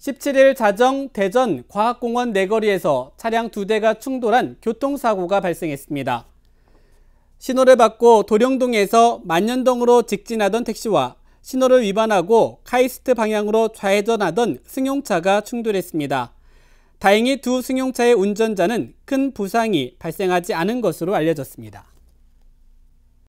17일 자정 대전 과학공원 내거리에서 네 차량 두 대가 충돌한 교통사고가 발생했습니다. 신호를 받고 도령동에서 만년동으로 직진하던 택시와 신호를 위반하고 카이스트 방향으로 좌회전하던 승용차가 충돌했습니다. 다행히 두 승용차의 운전자는 큰 부상이 발생하지 않은 것으로 알려졌습니다.